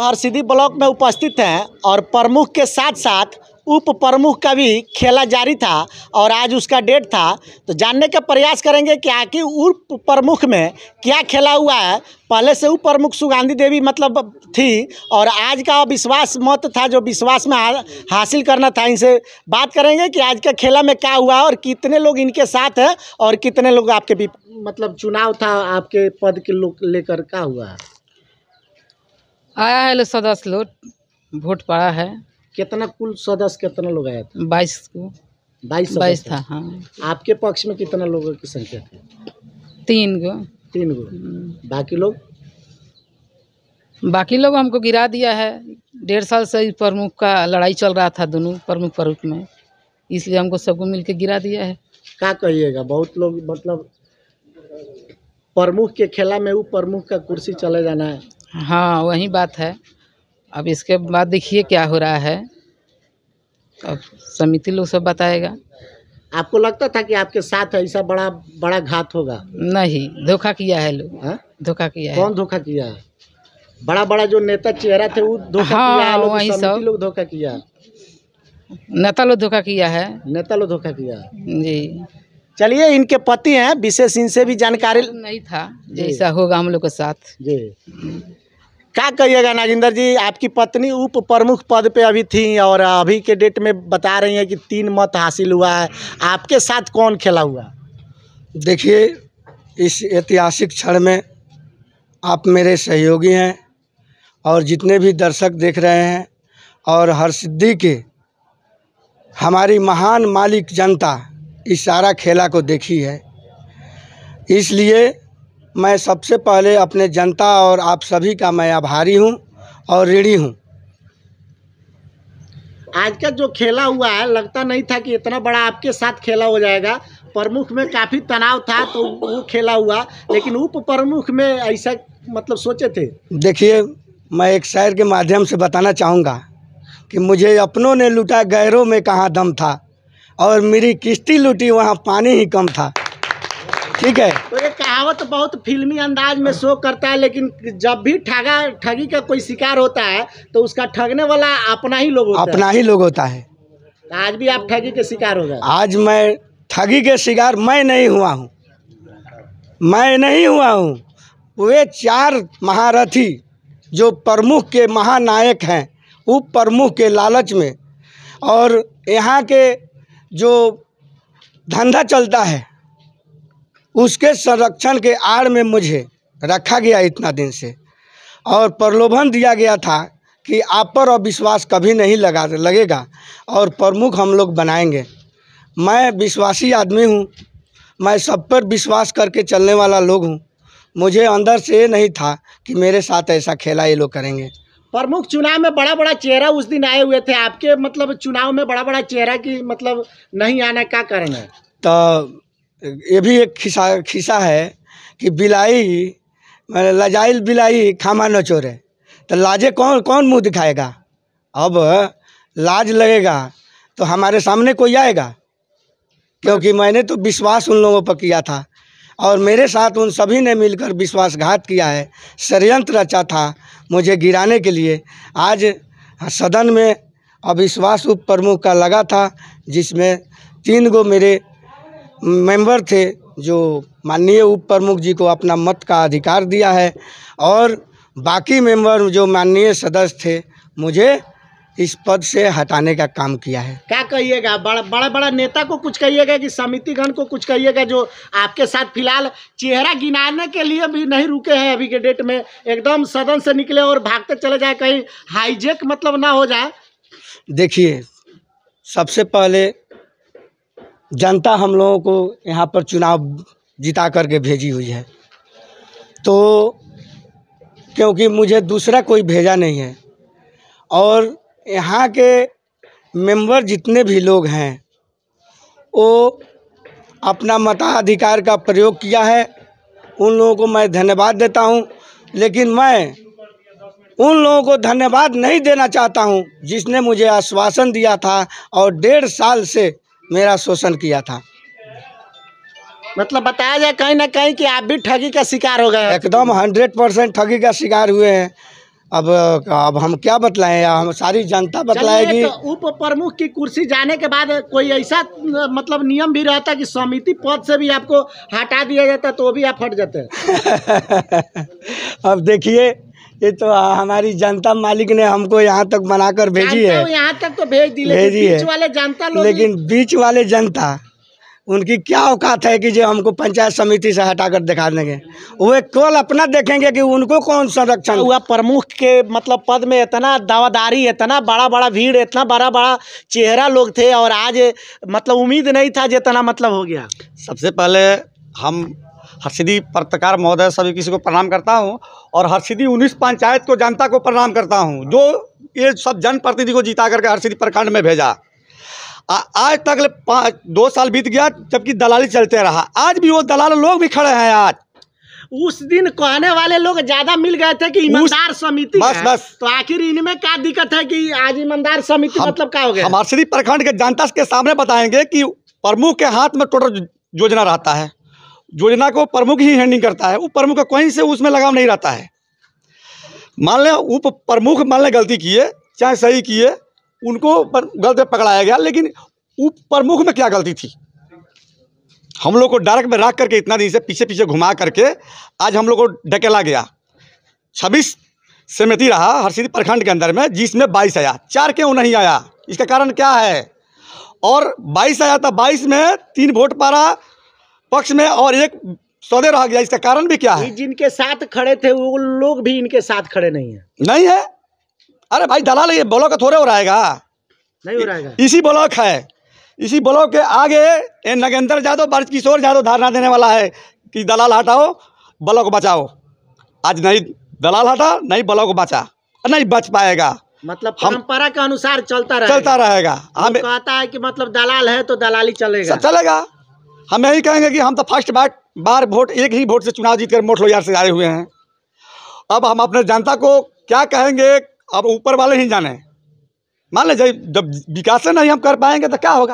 Harsiddhi block में उपस्थित हैं और प्रमुख के साथ साथ उप प्रमुख का भी खेला जारी था और आज उसका डेट था तो जानने का प्रयास करेंगे कि आखिर उप प्रमुख में क्या खेला हुआ है पहले से उप प्रमुख सुगांधी देवी मतलब थी और आज का विश्वास मत था जो विश्वास में हासिल करना था इनसे बात करेंगे कि आज का खेला में क्या हुआ और कितने लोग इनके साथ हैं और कितने लोग आपके भी मतलब चुनाव था आपके पद के लोग लेकर क्या हुआ है आया है सदस्य लोग वोट पड़ा है कितना कुल सदस्य कितना लोग आया था बाईस को बाईस बाईस था हाँ आपके पक्ष में कितना लोगों की संख्या थी तीन गो तीन गो हम्म। बाकी लोग बाकी लोग हमको गिरा दिया है डेढ़ साल से प्रमुख का लड़ाई चल रहा था दोनों प्रमुख प्रमुख में इसलिए हमको सबको के गिरा दिया है क्या कहिएगा बहुत लोग मतलब प्रमुख के खेला में वो प्रमुख का कुर्सी चले जाना है हाँ वही बात है अब इसके बाद देखिए क्या हो रहा है अब समिति लोग सब बताएगा आपको लगता था कि आपके साथ ऐसा बड़ा बड़ा घात होगा नहीं धोखा किया है लोग हाँ? धोखा किया है कौन धोखा किया है बड़ा बड़ा जो नेता चेहरा थे वो धोखा हाँ, किया है वही सब लोग धोखा किया नेता लोग धोखा किया है नेता लोग धोखा किया जी चलिए इनके पति हैं विशेष इनसे भी जानकारी नहीं था जैसा होगा हम लोग के साथ जी क्या कहिएगा नागिंदर जी आपकी पत्नी उप प्रमुख पद पे अभी थी और अभी के डेट में बता रही हैं कि तीन मत हासिल हुआ है आपके साथ कौन खेला हुआ देखिए इस ऐतिहासिक क्षण में आप मेरे सहयोगी हैं और जितने भी दर्शक देख रहे हैं और हर सिद्धि के हमारी महान मालिक जनता इस सारा खेला को देखी है इसलिए मैं सबसे पहले अपने जनता और आप सभी का मैं आभारी हूँ और ऋणी हूँ आज का जो खेला हुआ है लगता नहीं था कि इतना बड़ा आपके साथ खेला हो जाएगा प्रमुख में काफ़ी तनाव था तो वो खेला हुआ लेकिन उप प्रमुख में ऐसा मतलब सोचे थे देखिए मैं एक शायर के माध्यम से बताना चाहूँगा कि मुझे अपनों ने लूटा गैरों में कहाँ दम था और मेरी किश्ती लूटी वहाँ पानी ही कम था ठीक है तो रावत बहुत फिल्मी अंदाज में शो करता है लेकिन जब भी ठगा ठगी का कोई शिकार होता है तो उसका ठगने वाला अपना ही लोग होता अपना है। ही लोग होता है तो आज भी आप ठगी के शिकार हो गए आज मैं ठगी के शिकार मैं नहीं हुआ हूँ मैं नहीं हुआ हूँ वे चार महारथी जो प्रमुख के महानायक हैं उप प्रमुख के लालच में और यहाँ के जो धंधा चलता है उसके संरक्षण के आड़ में मुझे रखा गया इतना दिन से और प्रलोभन दिया गया था कि आप पर अविश्वास कभी नहीं लगा लगेगा और प्रमुख हम लोग बनाएंगे मैं विश्वासी आदमी हूँ मैं सब पर विश्वास करके चलने वाला लोग हूँ मुझे अंदर से नहीं था कि मेरे साथ ऐसा खेला ये लोग करेंगे प्रमुख चुनाव में बड़ा बड़ा चेहरा उस दिन आए हुए थे आपके मतलब चुनाव में बड़ा बड़ा चेहरा की मतलब नहीं आना क्या कारण है तो ये भी एक खिसा खिस्सा है कि बिलाई मैंने मतलब लजाइल बिलाई खामा न चोरे तो लाजे कौन कौन मुंह दिखाएगा अब लाज लगेगा तो हमारे सामने कोई आएगा क्योंकि मैंने तो विश्वास उन लोगों पर किया था और मेरे साथ उन सभी ने मिलकर विश्वासघात किया है षडयंत्र रचा था मुझे गिराने के लिए आज सदन में अविश्वास उप प्रमुख का लगा था जिसमें तीन गो मेरे मेंबर थे जो माननीय उप प्रमुख जी को अपना मत का अधिकार दिया है और बाकी मेंबर जो माननीय सदस्य थे मुझे इस पद से हटाने का काम किया है क्या कहिएगा बड़ा बड़ा बड़ा नेता को कुछ कहिएगा कि समितिगण को कुछ कहिएगा जो आपके साथ फिलहाल चेहरा गिनाने के लिए भी नहीं रुके हैं अभी के डेट में एकदम सदन से निकले और भागते चले जाए कहीं हाईजेक मतलब ना हो जाए देखिए सबसे पहले जनता हम लोगों को यहाँ पर चुनाव जिता करके भेजी हुई है तो क्योंकि मुझे दूसरा कोई भेजा नहीं है और यहाँ के मेंबर जितने भी लोग हैं वो अपना मताधिकार का प्रयोग किया है उन लोगों को मैं धन्यवाद देता हूँ लेकिन मैं उन लोगों को धन्यवाद नहीं देना चाहता हूँ जिसने मुझे आश्वासन दिया था और डेढ़ साल से मेरा शोषण किया था मतलब बताया जाए कहीं ना कहीं कि आप भी ठगी का शिकार हो गए एकदम हंड्रेड परसेंट ठगी का शिकार हुए हैं अब अब हम क्या बतलाएं हम सारी जनता बतलाएगी तो उप प्रमुख की कुर्सी जाने के बाद कोई ऐसा मतलब नियम भी रहता कि समिति पद से भी आपको हटा दिया जाता तो भी आप हट जाते अब देखिए ये तो हमारी जनता मालिक ने हमको यहाँ तक बनाकर भेजी है यहाँ तक तो भेज दी भेजी है वाले जनता लोग लेकिन बीच वाले जनता उनकी क्या औकात है कि जो हमको पंचायत समिति से हटाकर दिखा देंगे वे कल अपना देखेंगे कि उनको कौन संरक्षण हुआ प्रमुख के मतलब पद में इतना दावादारी इतना बड़ा बड़ा भीड़ इतना बड़ा बड़ा चेहरा लोग थे और आज मतलब उम्मीद नहीं था जितना मतलब हो गया सबसे पहले हम हर्षिदी पत्रकार महोदय सभी किसी को प्रणाम करता हूँ और हर्षिदी उन्नीस पंचायत को जनता को प्रणाम करता हूँ जो ये सब जनप्रतिनिधि को जीता करके हर्षिदी प्रखंड में भेजा आ, आज तक पाँच दो साल बीत गया जबकि दलाली चलते रहा आज भी वो दलाल लोग भी खड़े हैं आज उस दिन कहने वाले लोग ज्यादा मिल गए थे कि ईमानदार समिति बस बस तो आखिर इनमें क्या दिक्कत है कि आज ईमानदार समिति मतलब क्या हो गया हमारे प्रखंड के जनता के सामने बताएंगे कि प्रमुख के हाथ में टोटल योजना रहता है योजना को प्रमुख ही हैंडिंग करता है उप प्रमुख का कहीं से उसमें लगाव नहीं रहता है मान लें उप प्रमुख मान लें गलती किए चाहे सही किए उनको गलत पकड़ाया गया लेकिन उप प्रमुख में क्या गलती थी हम लोग को डायरेक्ट में रख करके इतना दिन से पीछे पीछे घुमा करके आज हम लोग को ढकेला गया छब्बीस समिति रहा हरसिद्धि प्रखंड के अंदर में जिसमें बाईस आया चार क्यों नहीं आया इसका कारण क्या है और बाईस आया था तो बाईस में तीन वोट पारा पक्ष में और एक सौदे रह गया इसका कारण भी क्या है जिनके साथ खड़े थे वो लोग भी इनके साथ खड़े नहीं है नहीं है अरे भाई दलाल ये ब्लॉक थोड़े हो रहेगा नहीं हो रहेगा इसी ब्लॉक है इसी ब्लॉक के आगे नगेंद्र यादव बर्ज किशोर यादव धारणा देने वाला है कि दलाल हटाओ ब्लॉक बचाओ आज नहीं दलाल हटा नहीं ब्लॉक बचा नहीं बच पाएगा मतलब परंपरा के अनुसार चलता रहेगा चलता रहेगा हम कहता है कि मतलब दलाल है तो दलाली चलेगा चलेगा हम यही कहेंगे कि हम तो फर्स्ट बार बार वोट एक ही वोट से चुनाव जीत कर मोटलो यार से आए हुए हैं अब हम अपने जनता को क्या कहेंगे अब ऊपर वाले ही जाने मान लीजिए जब विकास नहीं हम कर पाएंगे तो क्या होगा